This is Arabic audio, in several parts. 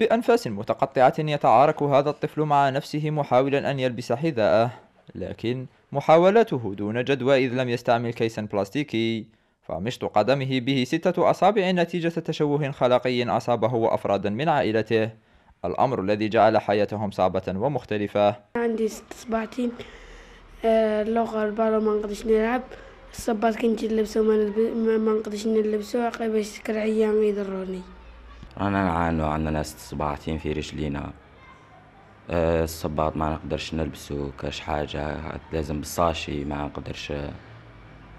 بأنفاس متقطعة يتعارك هذا الطفل مع نفسه محاولا أن يلبس حذاءه لكن محاولاته دون جدوى إذ لم يستعمل كيسا بلاستيكي فمشط قدمه به ستة أصابع نتيجة تشوه خلقي أصابه وأفرادا من عائلته الأمر الذي جعل حياتهم صعبة ومختلفة عندي ست صباعتين اللغة آه، البارة ما نقدرش نلعب الصباط كنت نلبسه ما نقدرش نلبسو عقباش تكرعيا يضروني رانا نعانو عندنا ناس صباعتين في رجلينا آه، الصباط ما نقدرش نلبسو كاش حاجة لازم بصاشي ما نقدرش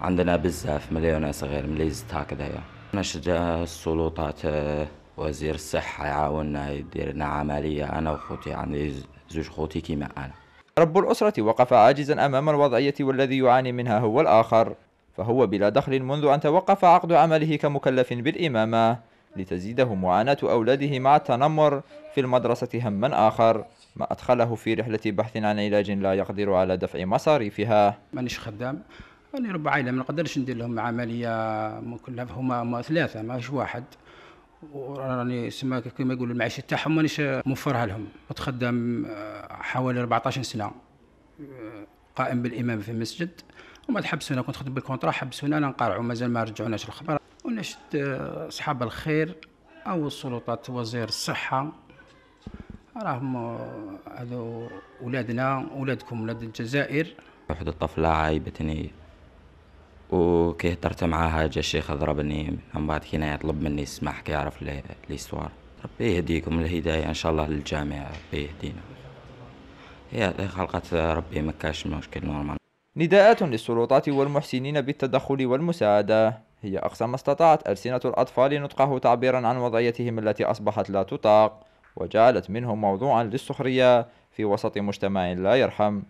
عندنا بزاف مليون صغير ملي زدت هكذايا نشجع السلطات آه، وزير الصحة يعاوننا يديرنا عملية أنا وخوتي عندي زوج خوتي كيما أنا رب الأسرة وقف عاجزا أمام الوضعية والذي يعاني منها هو الآخر فهو بلا دخل منذ أن توقف عقد عمله كمكلف بالإمامة لتزيده معاناة أولاده مع التنمر في المدرسة هما آخر ما أدخله في رحلة بحث عن علاج لا يقدر على دفع مصاريفها مانيش خدام أنا رب عائلة ما نقدرش ندير لهم عملية ممكن هما ما ثلاثة ماش واحد وراني سما كما يقولوا المعيشة تاعهم مانيش موفرها لهم وتخدم آه، حوالي 14 سنة آه، قائم بالإمام في المسجد وما تحبسونا كنت خدم بالكونترا حبسونا انا نقارعوا مازال ما رجعوناش الخبر ونشد آه، أصحاب الخير أو السلطات وزير الصحة راهم هذو آه، ولادنا ولادكم ولاد الجزائر واحد الطفلة عايبتني وكي هدرت معاها جا الشيخ ضربني من بعد كي يطلب مني السماح كي يعرف ليستوار ربي يهديكم الهداية إن شاء الله للجامع ربي يهدينا هي خلقت ربي مكاش مشكل نورمال نداءات للسلطات والمحسنين بالتدخل والمساعدة هي أقصى ما استطاعت ألسنة الأطفال نطقه تعبيرا عن وضعيتهم التي أصبحت لا تطاق وجعلت منهم موضوعا للسخرية في وسط مجتمع لا يرحم